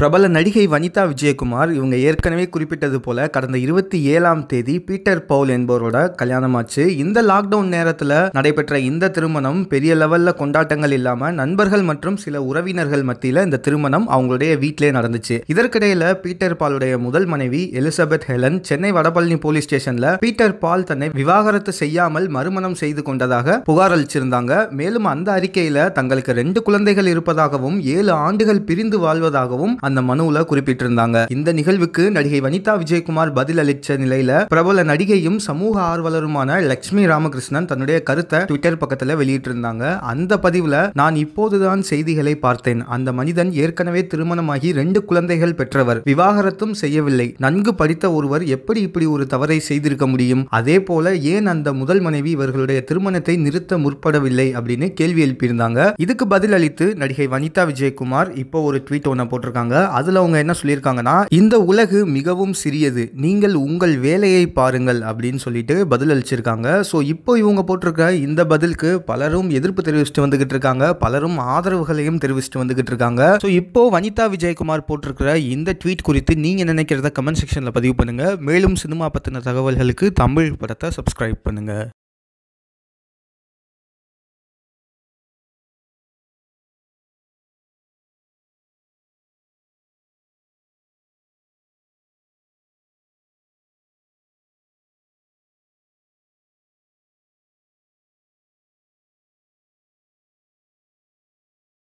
பிரபல நடிகை வனிதா விஜயகுமார் இவங்க ஏற்கனவே குறிப்பிட்டது போல கடந்த இருபத்தி ஏழாம் தேதி பீட்டர் பவுல் என்பவரோட கல்யாணமாச்சு இந்த லாக்டவுன் நேரத்தில் நடைபெற்ற இந்த திருமணம் பெரிய லெவலில் கொண்டாட்டங்கள் இல்லாமல் நண்பர்கள் மற்றும் சில உறவினர்கள் மத்தியில் இந்த திருமணம் அவங்களுடைய வீட்டிலே நடந்துச்சு இதற்கிடையில பீட்டர் பாலுடைய முதல் மனைவி Elizabeth Helen Chennai Vadapalani police ஸ்டேஷன்ல பீட்டர் பால் தன்னை விவாகரத்து செய்யாமல் மறுமணம் செய்து கொண்டதாக புகார் அளிச்சிருந்தாங்க மேலும் அந்த அறிக்கையில தங்களுக்கு ரெண்டு குழந்தைகள் இருப்பதாகவும் ஏழு ஆண்டுகள் பிரிந்து வாழ்வதாகவும் அந்த மனுவில் குறிப்பிட்டிருந்தாங்க இந்த நிகழ்வுக்கு நடிகை வனிதா விஜயகுமார் பதில் அளித்த நிலையில பிரபல நடிகையும் சமூக ஆர்வலருமான லட்சுமி ராமகிருஷ்ணன் தன்னுடைய கருத்தை ட்விட்டர் பக்கத்தில் வெளியிட்டிருந்தாங்க அந்த பதிவில் நான் இப்போதுதான் செய்திகளை பார்த்தேன் அந்த மனிதன் ஏற்கனவே திருமணமாகி ரெண்டு குழந்தைகள் பெற்றவர் விவாகரத்தும் செய்யவில்லை நன்கு படித்த ஒருவர் எப்படி இப்படி ஒரு தவறை செய்திருக்க முடியும் அதே போல ஏன் அந்த முதல் மனைவி இவர்களுடைய திருமணத்தை நிறுத்த முற்படவில்லை அப்படின்னு கேள்வி எழுப்பியிருந்தாங்க இதுக்கு பதில் அளித்து நடிகை வனிதா விஜயகுமார் இப்போ ஒரு ட்வீட் ஒன்று போட்டிருக்காங்க அதில் அவங்க என்ன சொல்லியிருக்காங்கன்னா இந்த உலகு மிகவும் சிறியது நீங்கள் உங்கள் வேலையை பாருங்கள் அப்படின்னு சொல்லிட்டு பதில் அளிச்சிருக்காங்க ஸோ இப்போ இவங்க போட்டிருக்க இந்த பதிலுக்கு பலரும் எதிர்ப்பு தெரிவிச்சுட்டு வந்துகிட்டு இருக்காங்க பலரும் ஆதரவுகளையும் தெரிவிச்சுட்டு வந்துகிட்டு இருக்காங்க ஸோ இப்போ வனிதா விஜயகுமார் போட்டிருக்கிற இந்த ட்வீட் குறித்து நீங்கள் நினைக்கிறத கமெண்ட் செக்ஷனில் பதிவு பண்ணுங்கள் மேலும் சினிமா பற்றின தகவல்களுக்கு தமிழ் படத்தை சப்ஸ்கிரைப் பண்ணுங்கள்